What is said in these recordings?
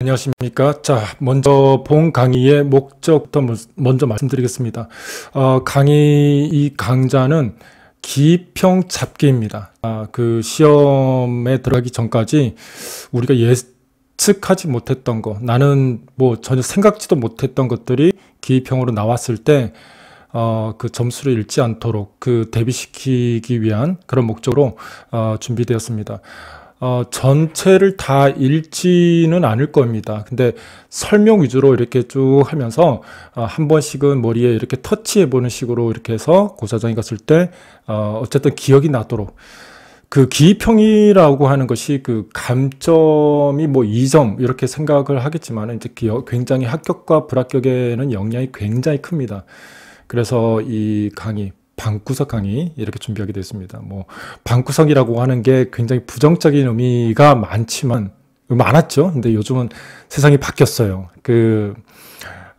안녕하십니까. 자, 먼저 본 강의의 목적부터 먼저 말씀드리겠습니다. 어, 강의, 이 강좌는 기평 잡기입니다. 아, 그 시험에 들어가기 전까지 우리가 예측하지 못했던 거, 나는 뭐 전혀 생각지도 못했던 것들이 기평으로 나왔을 때, 어, 그 점수를 잃지 않도록 그 대비시키기 위한 그런 목적으로 어, 준비되었습니다. 어, 전체를 다 읽지는 않을 겁니다. 근데 설명 위주로 이렇게 쭉 하면서 어, 한 번씩은 머리에 이렇게 터치해 보는 식으로 이렇게 해서 고사장이 갔을 때 어, 어쨌든 기억이 나도록 그 기평이라고 하는 것이 그 감점이 뭐 2점 이렇게 생각을 하겠지만 이제 기억, 굉장히 합격과 불합격에는 영향이 굉장히 큽니다. 그래서 이 강의 방구석 강의 이렇게 준비하게 됐습니다. 뭐 방구석이라고 하는 게 굉장히 부정적인 의미가 많지만 많았죠. 근데 요즘은 세상이 바뀌었어요. 그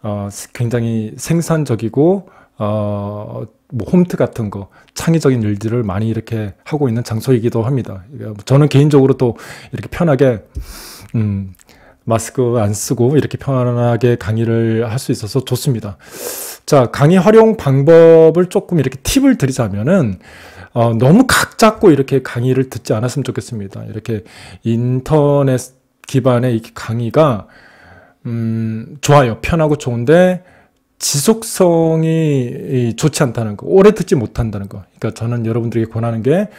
어, 굉장히 생산적이고 어, 뭐 홈트 같은 거 창의적인 일들을 많이 이렇게 하고 있는 장소이기도 합니다. 저는 개인적으로 또 이렇게 편하게 음, 마스크 안 쓰고 이렇게 편안하게 강의를 할 수 있어서 좋습니다. 자, 강의 활용 방법을 조금 이렇게 팁을 드리자면은 어, 너무 각 잡고 이렇게 강의를 듣지 않았으면 좋겠습니다. 이렇게 인터넷 기반의 강의가 음, 좋아요. 편하고 좋은데 지속성이 좋지 않다는 거, 오래 듣지 못한다는 거. 그러니까 저는 여러분들에게 권하는 게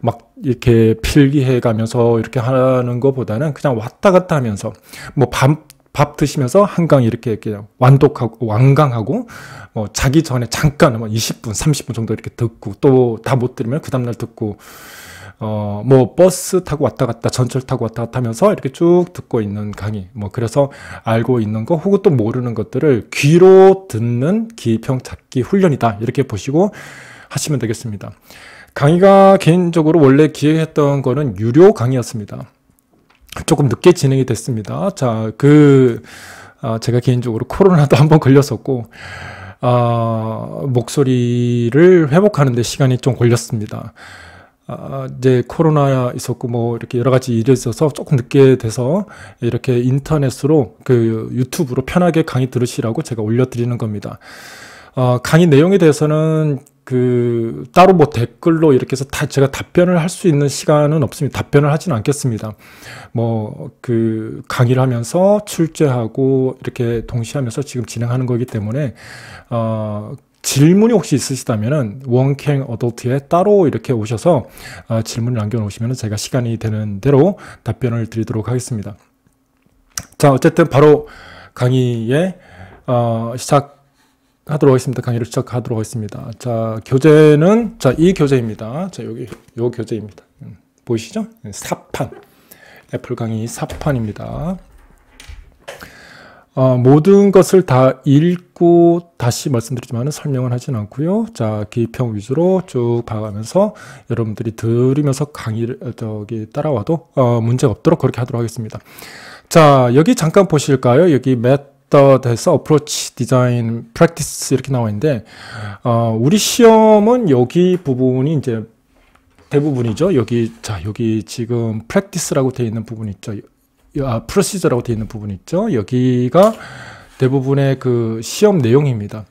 막 이렇게 필기해 가면서 이렇게 하는 것보다는 그냥 왔다 갔다 하면서 뭐밥 밥 드시면서 한강 이렇게 이렇게 완독하고 완강하고 뭐 자기 전에 잠깐 뭐 20분 30분 정도 이렇게 듣고 또 다 못 들으면 그 다음날 듣고 어 뭐 버스 타고 왔다 갔다 전철 타고 왔다 갔다 하면서 이렇게 쭉 듣고 있는 강의 뭐 그래서 알고 있는 거 혹은 또 모르는 것들을 귀로 듣는 기평 찾기 훈련이다 이렇게 보시고 하시면 되겠습니다. 강의가 개인적으로 원래 기획했던 거는 유료 강의였습니다. 조금 늦게 진행이 됐습니다. 자, 그, 아, 제가 개인적으로 코로나도 한 번 걸렸었고, 아, 목소리를 회복하는데 시간이 좀 걸렸습니다. 아, 이제 코로나 있었고 뭐 이렇게 여러 가지 일이 있어서 조금 늦게 돼서 이렇게 인터넷으로 그 유튜브로 편하게 강의 들으시라고 제가 올려드리는 겁니다. 어, 강의 내용에 대해서는 그 따로 뭐 댓글로 이렇게 해서 다 제가 답변을 할 수 있는 시간은 없습니다. 답변을 하진 않겠습니다. 뭐 그 강의를 하면서 출제하고 이렇게 동시에 하면서 지금 진행하는 거기 때문에 어 질문이 혹시 있으시다면은 원캥 어덜트에 따로 이렇게 오셔서 어 질문을 남겨 놓으시면 제가 시간이 되는 대로 답변을 드리도록 하겠습니다. 자, 어쨌든 바로 강의의 어 시작 하도록 하겠습니다. 강의를 시작하도록 하겠습니다. 자, 교재는, 자, 이 교재입니다. 자, 여기, 요 교재입니다. 음, 보이시죠? 네, 사판. 애플 강의 사판입니다. 어, 모든 것을 다 읽고 다시 말씀드리지만 설명을 하진 않고요. 자, 기평 위주로 쭉 봐가면서 여러분들이 들으면서 강의를 어, 저기 따라와도 어, 문제 없도록 그렇게 하도록 하겠습니다. 자, 여기 잠깐 보실까요? 여기 맷 메서드 해서 어프로치 디자인 프랙티스 이렇게 나와 있는데 어, 우리 시험은 여기 부분이 이제 대부분이죠. 여기 자 여기 지금 프랙티스라고 되어 있는 부분 이 있죠. 아, 프로시저라고 되어 있는 부분 이 있죠. 여기가 대부분의 그 시험 내용입니다.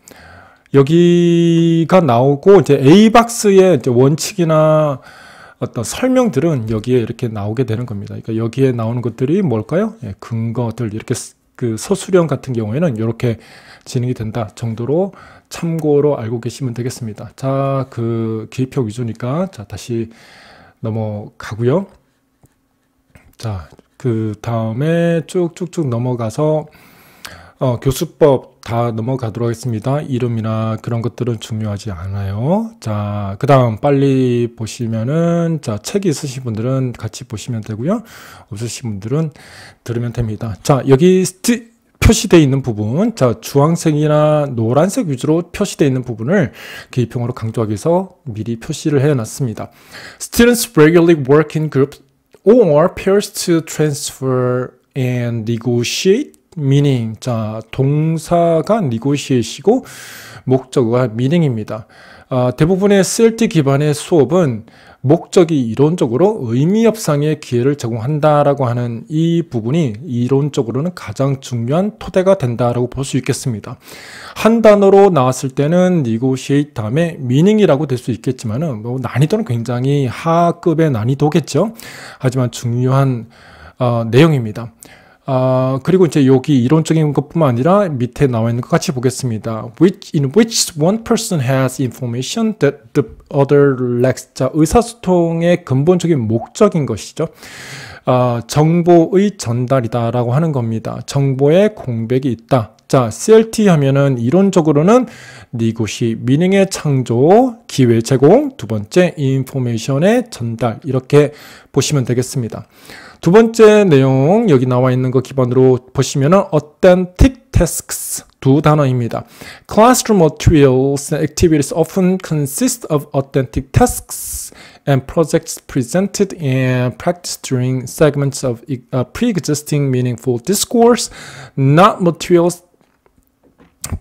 여기가 나오고 이제 A 박스의 이제 원칙이나 어떤 설명들은 여기에 이렇게 나오게 되는 겁니다. 그러니까 여기에 나오는 것들이 뭘까요? 예, 근거들 이렇게 그 서술형 같은 경우에는 이렇게 진행이 된다 정도로 참고로 알고 계시면 되겠습니다. 자, 그 기입표 위조니까 자 다시 넘어가고요. 자, 그 다음에 쭉쭉쭉 넘어가서 어, 교수법 다 넘어가도록 하겠습니다. 이름이나 그런 것들은 중요하지 않아요. 자, 그 다음 빨리 보시면은, 자, 책이 있으신 분들은 같이 보시면 되고요. 없으신 분들은 들으면 됩니다. 자, 여기 스티, 표시되어 있는 부분, 자, 주황색이나 노란색 위주로 표시되어 있는 부분을 기입형으로 강조하기 위해서 미리 표시를 해 놨습니다. Students regularly work in groups or pairs to transfer and negotiate meaning. 자, 동사가 negotiate이고 목적어가 meaning입니다. 아, 대부분의 c l 기반의 수업은 목적이 이론적으로 의미 협상의 기회를 제공한다라고 하는 이 부분이 이론적으로는 가장 중요한 토대가 된다라고 볼 수 있겠습니다. 한 단어로 나왔을 때는 negotiate 다음에 meaning이라고 될 수있겠지만뭐 난이도는 굉장히 하급의 난이도겠죠. 하지만 중요한 어, 내용입니다. 아, 그리고 이제 여기 이론적인 것뿐만 아니라 밑에 나와 있는 것 같이 보겠습니다. which in which one person has information that the other lacks. 자, 의사소통의 근본적인 목적인 것이죠. 아, 정보의 전달이다라고 하는 겁니다. 정보의 공백이 있다. 자, CLT 하면은 이론적으로는 이곳이 미능의 창조, 기회 제공, 두 번째 인포메이션의 전달 이렇게 보시면 되겠습니다. 두 번째 내용 여기 나와 있는 거 기반으로 보시면은 authentic tasks 두 단어입니다. Classroom materials and activities often consist of authentic tasks and projects presented and practiced during segments of pre-existing meaningful discourse, not materials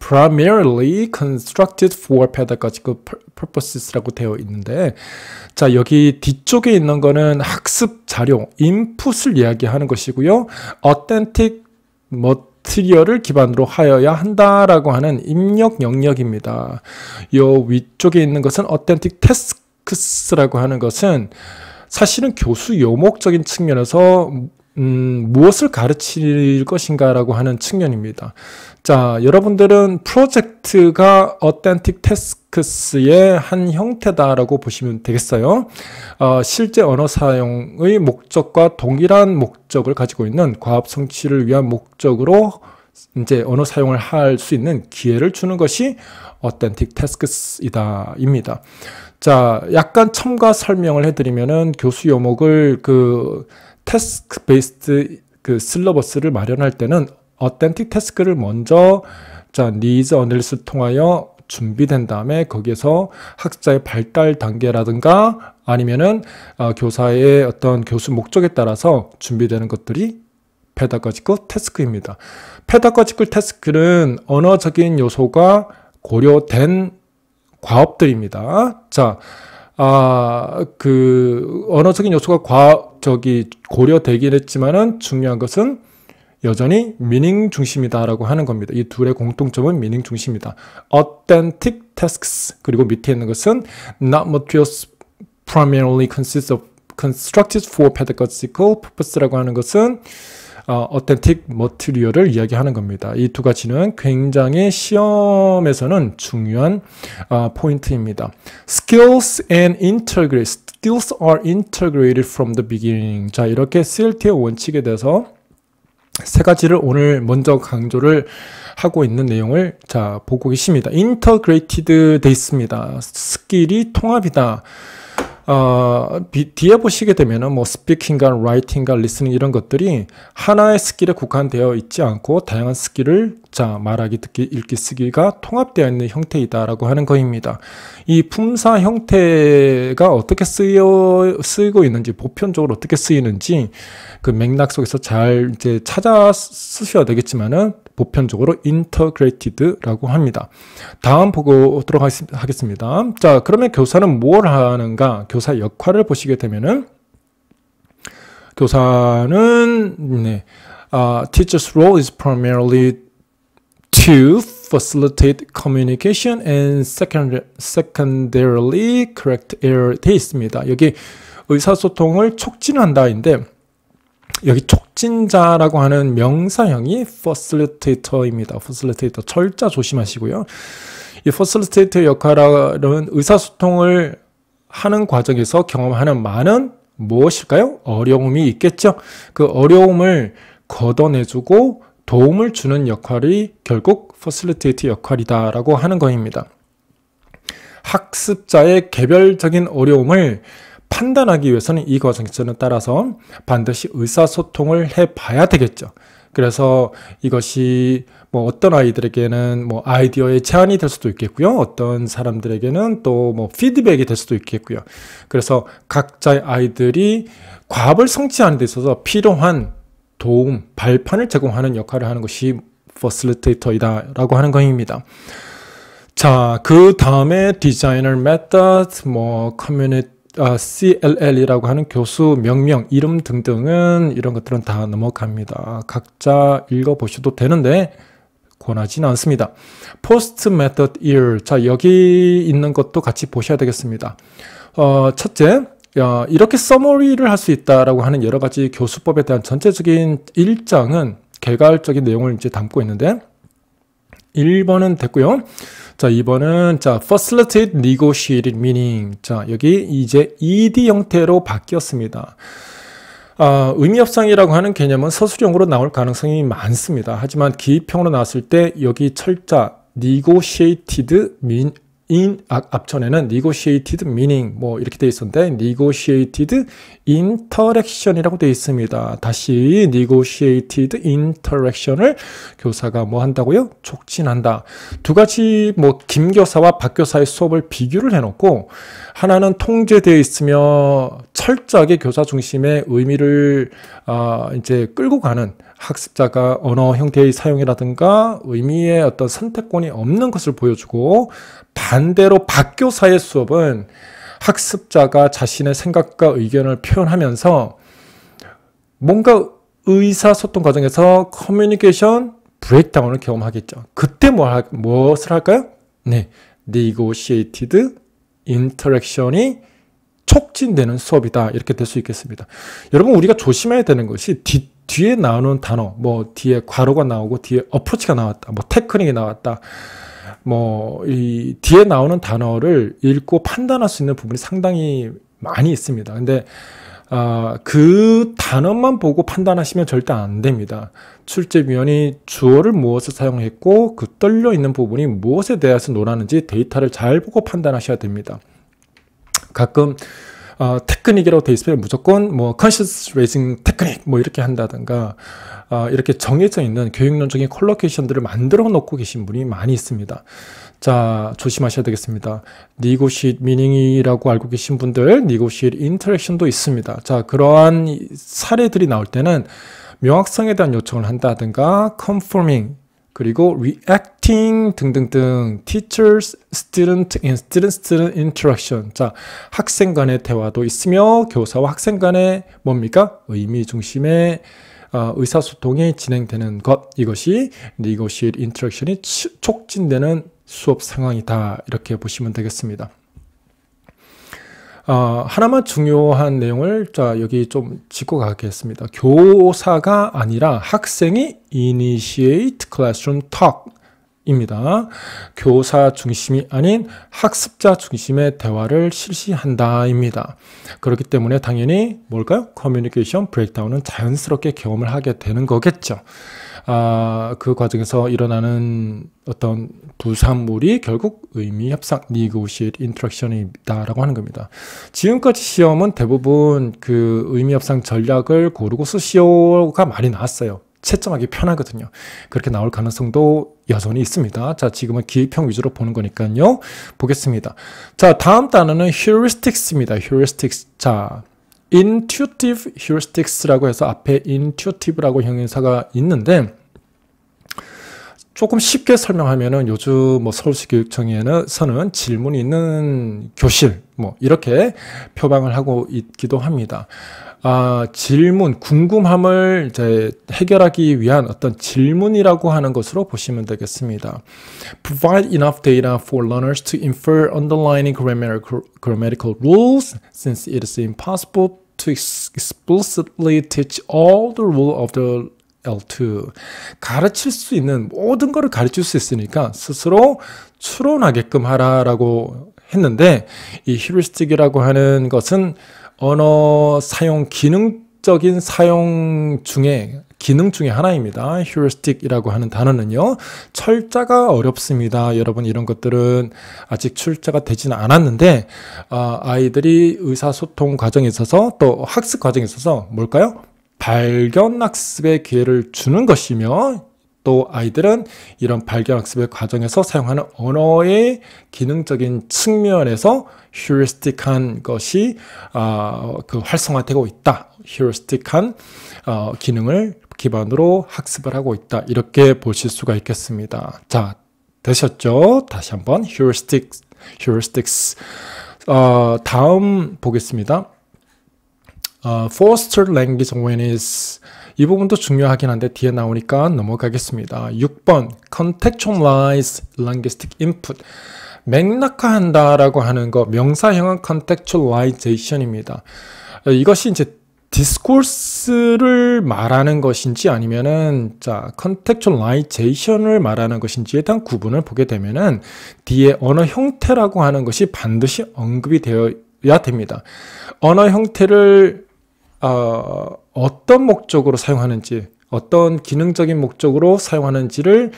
primarily constructed for 그 pedagogical purposes라고 되어 있는데 자 여기 뒤쪽에 있는 거는 학습 자료, 인풋을 이야기하는 것이고요. authentic 뭐 트리어를 기반으로 하여야 한다라고 하는 입력 영역입니다. 요 위쪽에 있는 것은 authentic tasks라고 하는 것은 사실은 교수 요목적인 측면에서 음, 무엇을 가르칠 것인가라고 하는 측면입니다. 자, 여러분들은 프로젝트가 a u t t h e n 어텐틱 태스크 s 의한 형태다라고 보시면 되겠어요. 어, 실제 언어 사용의 목적과 동일한 목적을 가지고 있는 과업 성취를 위한 목적으로 이제 언어 사용을 할 수 있는 기회를 주는 것이 a u t t h e n 어텐틱 태스크 s 이다 입니다. 자, 약간 첨가 설명을 해드리면은 교수 요목을 그 태스크 베이스드 그 슬러버스를 마련할 때는 어텐틱 태스크를 먼저 자 니즈 어널리스 통하여 준비된 다음에 거기에서 학자의 발달 단계라든가 아니면은 어, 교사의 어떤 교수 목적에 따라서 준비되는 것들이 페다거지컬 태스크입니다. 페다거지컬 태스크는 언어적인 요소가 고려된 과업들입니다. 자, 아, 그, 언어적인 요소가 과, 저기, 고려되긴 했지만은 중요한 것은 여전히 미닝 중심이다라고 하는 겁니다. 이 둘의 공통점은 미닝 중심이다. authentic tasks 그리고 밑에 있는 것은 not materials primarily consist of constructed for pedagogical purpose라고 하는 것은 어, authentic material을 이야기하는 겁니다. 이 두 가지는 굉장히 시험에서는 중요한 어, 포인트입니다. skills and integrate skills are integrated from the beginning. 자, 이렇게 CLT의 원칙에 대해서 세 가지를 오늘 먼저 강조를 하고 있는 내용을 자 보고 계십니다. 인터그레이티드 돼 있습니다. 스킬이 통합이다. 어, 뒤에 보시게 되면은 뭐 스피킹과 라이팅과 리스닝 이런 것들이 하나의 스킬에 국한되어 있지 않고 다양한 스킬을 자 말하기, 듣기, 읽기, 쓰기가 통합되어 있는 형태이다라고 하는 거입니다. 이 품사 형태가 어떻게 쓰여, 쓰이고 있는지, 보편적으로 어떻게 쓰이는지 그 맥락 속에서 잘 이제 찾아 쓰셔야 되겠지만은 보편적으로 인터그레이티드라고 합니다. 다음 보도록 하겠습니다. 자, 그러면 교사는 뭘 하는가? 교사 역할을 보시게 되면은 교사는 네, u 아, teacher's role is primarily to facilitate communication and secondarily correct error 돼 있습니다. 여기 의사소통을 촉진한다인데 여기 촉진자라고 하는 명사형이 facilitator입니다. facilitator 철자 조심하시고요. 이 facilitator 역할은 의사소통을 하는 과정에서 경험하는 많은 무엇일까요? 어려움이 있겠죠. 그 어려움을 걷어내주고 도움을 주는 역할이 결국 퍼실리테이트 역할이다라고 하는 것입니다. 학습자의 개별적인 어려움을 판단하기 위해서는 이 과정에 서는 따라서 반드시 의사소통을 해봐야 되겠죠. 그래서 이것이 뭐 어떤 아이들에게는 뭐 아이디어의 제안이 될 수도 있겠고요. 어떤 사람들에게는 또 뭐 피드백이 될 수도 있겠고요. 그래서 각자의 아이들이 과업을 성취하는 데 있어서 필요한 도움, 발판을 제공하는 역할을 하는 것이 퍼슬리테이터이다라고 하는 것입니다. 자, 그 다음에 디자이너 메థ드, 뭐 커뮤니티 아, CLL이라고 하는 교수 명명, 이름 등등은 이런 것들은 다 넘어갑니다. 각자 읽어보셔도 되는데 권하지는 않습니다. Post Method y 자 여기 있는 것도 같이 보셔야 되겠습니다. 어, 첫째, 어, 이렇게 서머리를 할 수 있다라고 하는 여러 가지 교수법에 대한 전체적인 일장은 개괄적인 내용을 이제 담고 있는데 1번은 됐고요. 자, 2번은 자, facilitate negotiated meaning. 자, 여기 이제 ed 형태로 바뀌었습니다. 어, 의미협상이라고 하는 개념은 서술형으로 나올 가능성이 많습니다. 하지만 기입형으로 나왔을 때 여기 철자 negotiated mean in 앞전에는 negotiated meaning 뭐 이렇게 돼 있었는데 negotiated interaction이라고 돼 있습니다. 다시 negotiated interaction을 교사가 뭐 한다고요? 촉진한다. 두 가지 뭐 김 교사와 박 교사의 수업을 비교를 해놓고 하나는 통제되어 있으며 철저하게 교사 중심의 의미를 어, 이제 끌고 가는 학습자가 언어 형태의 사용이라든가 의미의 어떤 선택권이 없는 것을 보여주고 반대로 박교사의 수업은 학습자가 자신의 생각과 의견을 표현하면서 뭔가 의사소통 과정에서 커뮤니케이션 브레이크다운을 경험하겠죠. 그때 뭐 하, 무엇을 할까요? 네, negotiated interaction이 촉진되는 수업이다. 이렇게 될 수 있겠습니다. 여러분 우리가 조심해야 되는 것이 뒤에 나오는 단어, 뭐 뒤에 괄호가 나오고 뒤에 어프로치가 나왔다, 뭐 태클링이 나왔다, 뭐 이 뒤에 나오는 단어를 읽고 판단할 수 있는 부분이 상당히 많이 있습니다. 근데 아, 그 단어만 보고 판단하시면 절대 안 됩니다. 출제위원이 주어를 무엇을 사용했고 그 떨려 있는 부분이 무엇에 대해서 논하는지 데이터를 잘 보고 판단하셔야 됩니다. 가끔 어, 테크닉이라고 돼 있으면 무조건 뭐 컨시스 레이징 테크닉 뭐 이렇게 한다든가 어, 이렇게 정해져 있는 교육론적인 컬러케이션들을 만들어 놓고 계신 분이 많이 있습니다. 자 조심하셔야 되겠습니다. 니고시 미닝이라고 알고 계신 분들 니고시 인터랙션도 있습니다. 자 그러한 사례들이 나올 때는 명확성에 대한 요청을 한다든가 컨포밍 그리고 reacting 등등등 teachers, student, in student, student interaction 자 학생 간의 대화도 있으며 교사와 학생 간의 뭡니까 의미 중심의 어, 의사소통이 진행되는 것 이것이 negotiate interaction이 촉진되는 수업 상황이다 이렇게 보시면 되겠습니다. 어, 하나만 중요한 내용을 자 여기 좀 짚고 가겠습니다. 교사가 아니라 학생이 initiate classroom talk 입니다. 교사 중심이 아닌 학습자 중심의 대화를 실시한다입니다. 그렇기 때문에 당연히 뭘까요? 커뮤니케이션 브레이크다운은 자연스럽게 경험을 하게 되는 거겠죠. 아, 그 과정에서 일어나는 어떤 부산물이 결국 의미 협상 니고시에이트 인터랙션이다라고 하는 겁니다. 지금까지 시험은 대부분 그 의미 협상 전략을 고르고 쓰시오가 많이 나왔어요. 채점하기 편하거든요. 그렇게 나올 가능성도 여전히 있습니다. 자, 지금은 기획형 위주로 보는 거니까요. 보겠습니다. 자, 다음 단어는 heuristics입니다. heuristics. 자, intuitive heuristics라고 해서 앞에 intuitive라고 형용사가 있는데 조금 쉽게 설명하면은 요즘 뭐 서울시 교육청에는 서는 질문이 있는 교실 뭐 이렇게 표방을 하고 있기도 합니다. 아, 질문, 궁금함을 이제 해결하기 위한 어떤 질문이라고 하는 것으로 보시면 되겠습니다. Provide enough data for learners to infer underlying grammatical, grammatical rules since it is impossible to explicitly teach all the rule of the L2. 가르칠 수 있는 모든 것을 가르칠 수 있으니까 스스로 추론하게끔 하라라고 했는데 이 h e u r 이라고 하는 것은 언어 사용 기능적인 사용 중에 기능 중의 하나입니다. heuristic이라고 하는 단어는요. 철자가 어렵습니다. 여러분 이런 것들은 아직 출자가 되지는 않았는데 어, 아이들이 의사소통 과정에 있어서 또 학습 과정에 있어서 뭘까요? 발견 학습의 기회를 주는 것이며 또 아이들은 이런 발견 학습의 과정에서 사용하는 언어의 기능적인 측면에서 휴리스틱한 것이 어, 그 활성화되고 있다. 휴리스틱한 어, 기능을 기반으로 학습을 하고 있다. 이렇게 보실 수가 있겠습니다. 자, 되셨죠? 다시 한번 heuristics, heuristics. 어, 다음 보겠습니다. 어, foster language awareness. 이 부분도 중요하긴 한데 뒤에 나오니까 넘어가겠습니다. 6번 contextualize linguistic input. 맥락화한다라고 하는 거 명사형은 contextualization입니다. 이것이 이제 디스코스를 말하는 것인지 아니면은 자 컨텍츄얼라이제이션을 말하는 것인지에 대한 구분을 보게 되면은 뒤에 언어 형태라고 하는 것이 반드시 언급이 되어야 됩니다. 언어 형태를 어, 어떤 목적으로 사용하는지 어떤 기능적인 목적으로 사용하는지를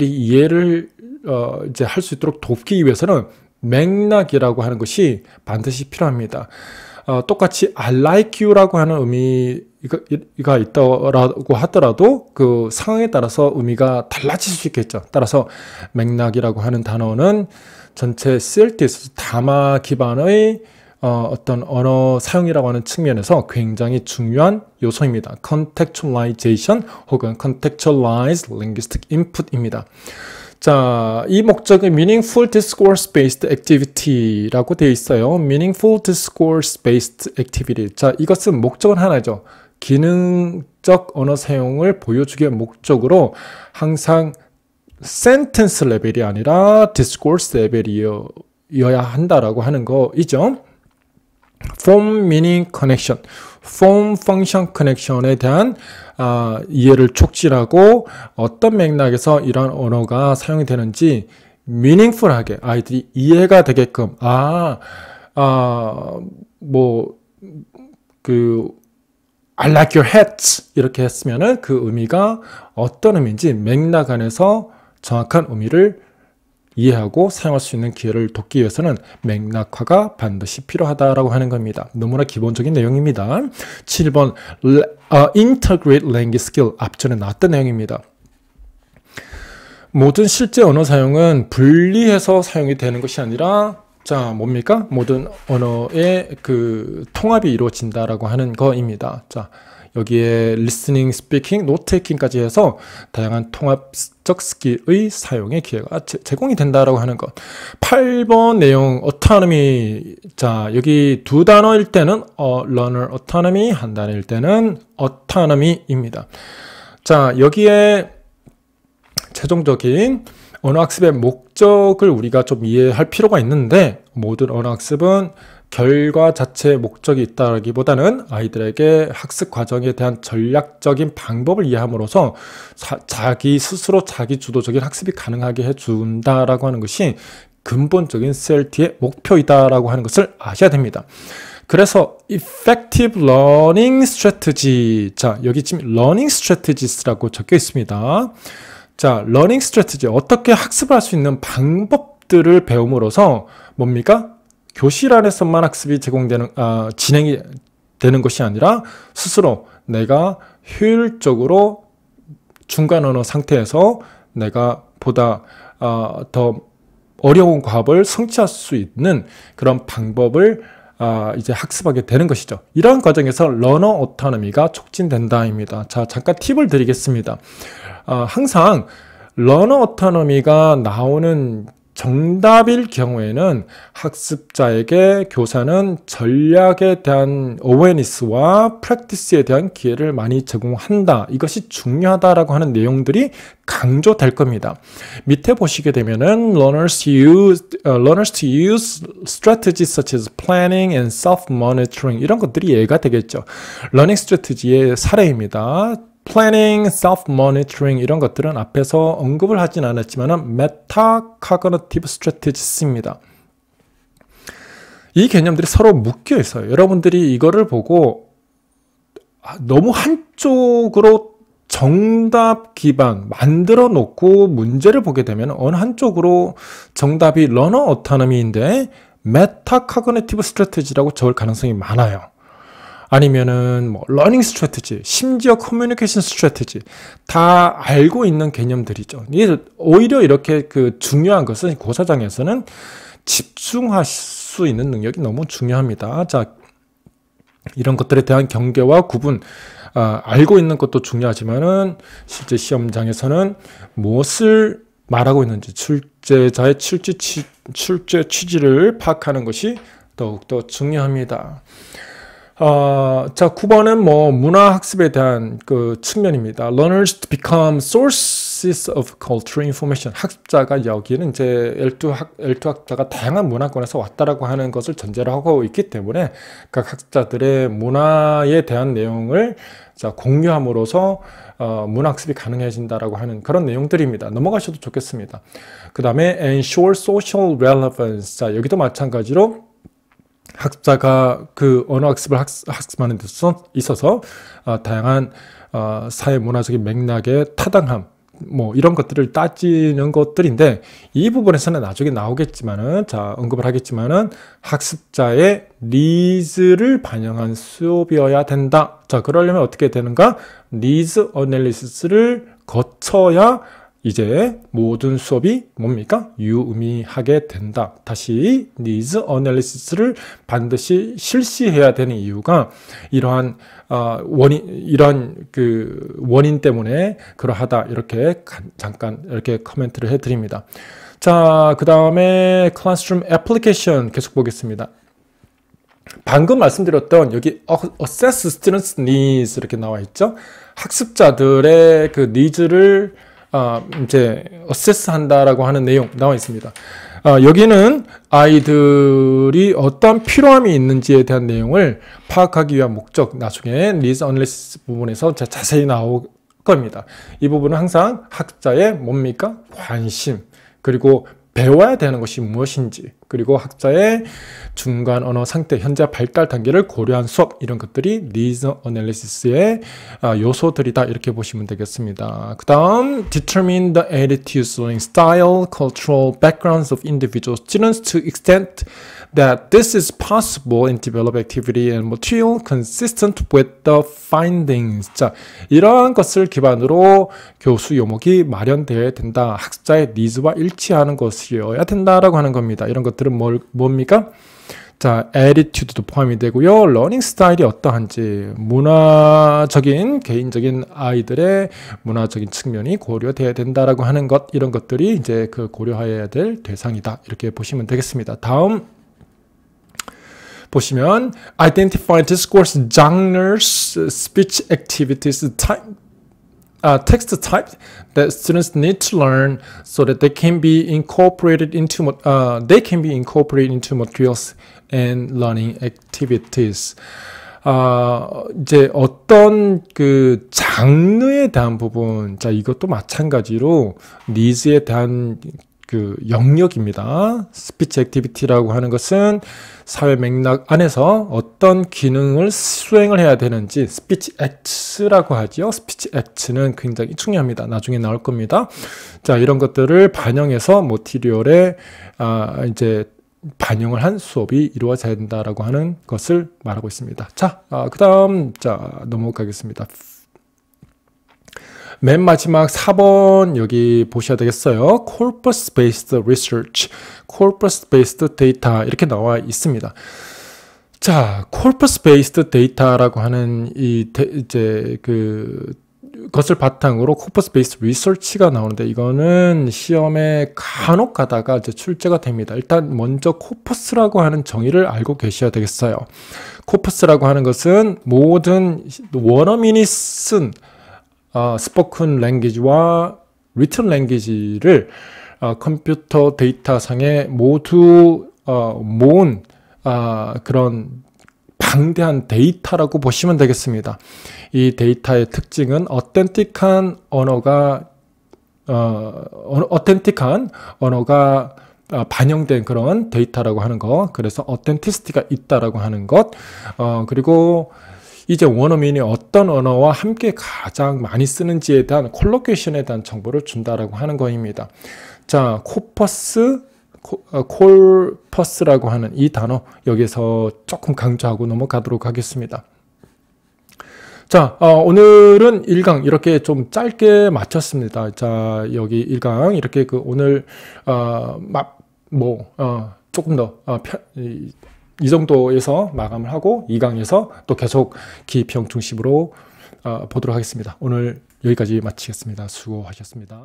아이들이 이해를 어, 이제 할 수 있도록 돕기 위해서는 맥락이라고 하는 것이 반드시 필요합니다. 어, 똑같이 I like you라고 하는 의미가 있다고 하더라도 그 상황에 따라서 의미가 달라질 수 있겠죠. 따라서 맥락이라고 하는 단어는 전체 쓰때 있어서 담화 기반의 어, 어떤 언어 사용이라고 하는 측면에서 굉장히 중요한 요소입니다. contextualization 혹은 contextualized linguistic input입니다. 자, 이 목적은 Meaningful Discourse Based Activity라고 되어 있어요. Meaningful Discourse Based Activity. 자, 이것은 목적은 하나죠. 기능적 언어 사용을 보여주기의 목적으로 항상 센텐스 레벨이 아니라 디스코스 레벨이어야 한다라고 하는 거이죠. form meaning connection form function connection에 대한 아, 이해를 촉진하고 어떤 맥락에서 이런 언어가 사용이 되는지 meaningful하게 아이들이 이해가 되게끔 아, 아, 뭐, 그, I like your hat 이렇게 했으면은 그 의미가 어떤 의미인지 맥락 안에서 정확한 의미를 이해하고 사용할 수 있는 기회를 돕기 위해서는 맥락화가 반드시 필요하다라고 하는 겁니다. 너무나 기본적인 내용입니다. 7번 어, 아, Integrate Language Skill 앞전에 나왔던 내용입니다. 모든 실제 언어 사용은 분리해서 사용이 되는 것이 아니라 자 뭡니까? 모든 언어의 그 통합이 이루어진다라고 하는 거입니다. 자 여기에 리스닝, 스피킹, 노테이킹까지 해서 다양한 통합적 스킬의 사용의 기회가 제공이 된다라고 하는 것. 8번 내용 autonomy. 자, 여기 두 단어일 때는 어, learner autonomy, 한 단어일 때는 autonomy입니다. 자, 여기에 최종적인 언어학습의 목적을 우리가 좀 이해할 필요가 있는데 모든 언어학습은 결과 자체에 목적이 있다기보다는 아이들에게 학습 과정에 대한 전략적인 방법을 이해함으로써 자, 기 스스로 자기 주도적인 학습이 가능하게 해준다라고 하는 것이 근본적인 CLT의 목표이다라고 하는 것을 아셔야 됩니다. 그래서 effective learning strategy 자 여기 지금 learning strategies라고 적혀 있습니다. 자 learning strategy 어떻게 학습할 수 있는 방법들을 배움으로써 뭡니까 교실 안에서만 학습이 제공되는 아, 진행이 되는 것이 아니라 스스로 내가 효율적으로 중간 언어 상태에서 내가 보다 아, 더 어려운 과업을 성취할 수 있는 그런 방법을 아, 이제 학습하게 되는 것이죠. 이러한 과정에서 러너 오토노미가 촉진된다입니다. 자, 잠깐 팁을 드리겠습니다. 아, 항상 러너 오토노미가 나오는 정답일 경우에는 학습자에게 교사는 전략에 대한 어웨니스와 프랙티스에 대한 기회를 많이 제공한다. 이것이 중요하다라고 하는 내용들이 강조될 겁니다. 밑에 보시게 되면은 learners use uh, learners to use strategies such as planning and self monitoring 이런 것들이 예가 되겠죠. 러닝 스트레티지의 사례입니다. 플래닝, 셀프 모니터링 이런 것들은 앞에서 언급을 하진 않았지만 메타 카그너티브 스트레티지스입니다. 이 개념들이 서로 묶여 있어요. 여러분들이 이거를 보고 너무 한쪽으로 정답 기반 만들어 놓고 문제를 보게 되면 어느 한쪽으로 정답이 러너 어타너미인데 메타 카그네티브 스트레티지라고 적을 가능성이 많아요. 아니면은 뭐 러닝 스트레티지, 심지어 커뮤니케이션 스트레티지 다 알고 있는 개념들이죠. 오히려 이렇게 그 중요한 것은 고사장에서는 집중할 수 있는 능력이 너무 중요합니다. 자, 이런 것들에 대한 경계와 구분, 아, 알고 있는 것도 중요하지만은 실제 시험장에서는 무엇을 말하고 있는지 출제자의 출제, 취, 출제 취지를 파악하는 것이 더욱더 중요합니다. 어, 자, 9번은 뭐 문화학습에 대한 그 측면입니다. Learners become sources of cultural information. 학습자가 여기는 이제 L2 학, L2 학자가 다양한 문화권에서 왔다라고 하는 것을 전제로 하고 있기 때문에 각 학자들의 문화에 대한 내용을 자, 공유함으로써 어, 문학습이 가능해진다라고 하는 그런 내용들입니다. 넘어가셔도 좋겠습니다. 그 다음에 ensure social relevance. 자, 여기도 마찬가지로 학자가그 언어 학습을 학습, 하는 데 있어서 어, 다양한 어, 사회 문화적인 맥락의 타당함 뭐 이런 것들을 따지는 것들인데 이 부분에서는 나중에 나오겠지만은 자 언급을 하겠지만은 학습자의 니즈를 반영한 수업이어야 된다. 자 그러려면 어떻게 되는가? 니즈 어널리시스를 거쳐야 이제 모든 수업이 뭡니까? 유의미하게 된다. 다시 니즈 어 d s a n a 를 반드시 실시해야 되는 이유가 이러한 어, 원인 이런그 원인 때문에 그러하다 이렇게 잠깐 이렇게 커멘트를 해드립니다. 자, 그 다음에 클 l 스 s s r o o m a p 계속 보겠습니다. 방금 말씀드렸던 여기 어, assess students needs 이렇게 나와 있죠. 학습자들의 그니즈를 아, 이제 어세스한다라고 하는 내용 나와 있습니다. 아, 여기는 아이들이 어떤 필요함이 있는지에 대한 내용을 파악하기 위한 목적 나중에 리스 언레스 부분에서 자세히 나올 겁니다. 이 부분은 항상 학자의 뭡니까? 관심 그리고 배워야 되는 것이 무엇인지 그리고 학자의 중간 언어 상태, 현재 발달 단계를 고려한 수업 이런 것들이 리즈 어널리시스의 요소들이다 이렇게 보시면 되겠습니다. 그 다음 determine the attitudes, style, cultural backgrounds of individuals students to extent that this is possible in develop activity and material consistent with the findings. 자, 이러한 것을 기반으로 교수 요목이 마련되어야 된다. 학자의 니즈와 일치하는 것이어야 된다라고 하는 겁니다. 이런 것들은 뭘, 뭡니까? 자, 에리튜드도 포함이 되고요. 러닝 스타일이 어떠한지 문화적인 개인적인 아이들의 문화적인 측면이 고려되어야 된다라고 하는 것 이런 것들이 이제 그 고려해야 될 대상이다. 이렇게 보시면 되겠습니다. 다음 보시면 identify discourse genres, speech activities, type, uh, text type that students need to learn so that they can be incorporated into uh, they can be incorporated into materials and learning activities. 어, 이제 어떤 그 장르에 대한 부분, 자, 이것도 마찬가지로 니즈에 대한 그 영역입니다. 스피치 액티비티라고 하는 것은 사회 맥락 안에서 어떤 기능을 수행을 해야 되는지 스피치 액츠라고 하죠 스피치 액츠는 굉장히 중요합니다. 나중에 나올 겁니다. 자, 이런 것들을 반영해서 모티리얼에 아, 이제 반영을 한 수업이 이루어져야 된다라고 하는 것을 말하고 있습니다. 자, 아, 그다음 자 넘어가겠습니다. 맨 마지막 4번 여기 보셔야 되겠어요. Corpus Based Research, Corpus Based Data 이렇게 나와 있습니다. 자, Corpus Based Data라고 하는 이 데, 이제 그 것을 바탕으로 코퍼스 베이스 리서치가 나오는데 이거는 시험에 간혹 가다가 이제 출제가 됩니다. 일단 먼저 코퍼스라고 하는 정의를 알고 계셔야 되겠어요. 코퍼스라고 하는 것은 모든 원어민이 쓴 어, 스포큰 랭귀지와 리턴 랭귀지를 어, 컴퓨터 데이터 상에 모두 어, 모은 어, 그런 방대한 데이터라고 보시면 되겠습니다. 이 데이터의 특징은 어텐틱한 언어가 어, 어텐틱한 언어가 아, 반영된 그런 데이터라고 하는 것, 그래서 어텐티스티가 있다라고 하는 것, 어, 그리고 이제 원어민이 어떤 언어와 함께 가장 많이 쓰는지에 대한 콜로케이션에 대한 정보를 준다라고 하는 것입니다 자, 코퍼스 어, 콜퍼스라고 하는 이 단어 여기서 조금 강조하고 넘어가도록 하겠습니다. 자, 어, 오늘은 1강 이렇게 좀 짧게 마쳤습니다. 자, 여기 1강 이렇게 그 오늘 어, 막, 뭐, 어, 조금 더 어, 편, 이, 이 정도에서 마감을 하고 2강에서 또 계속 기평 중심으로 어, 보도록 하겠습니다. 오늘 여기까지 마치겠습니다. 수고하셨습니다.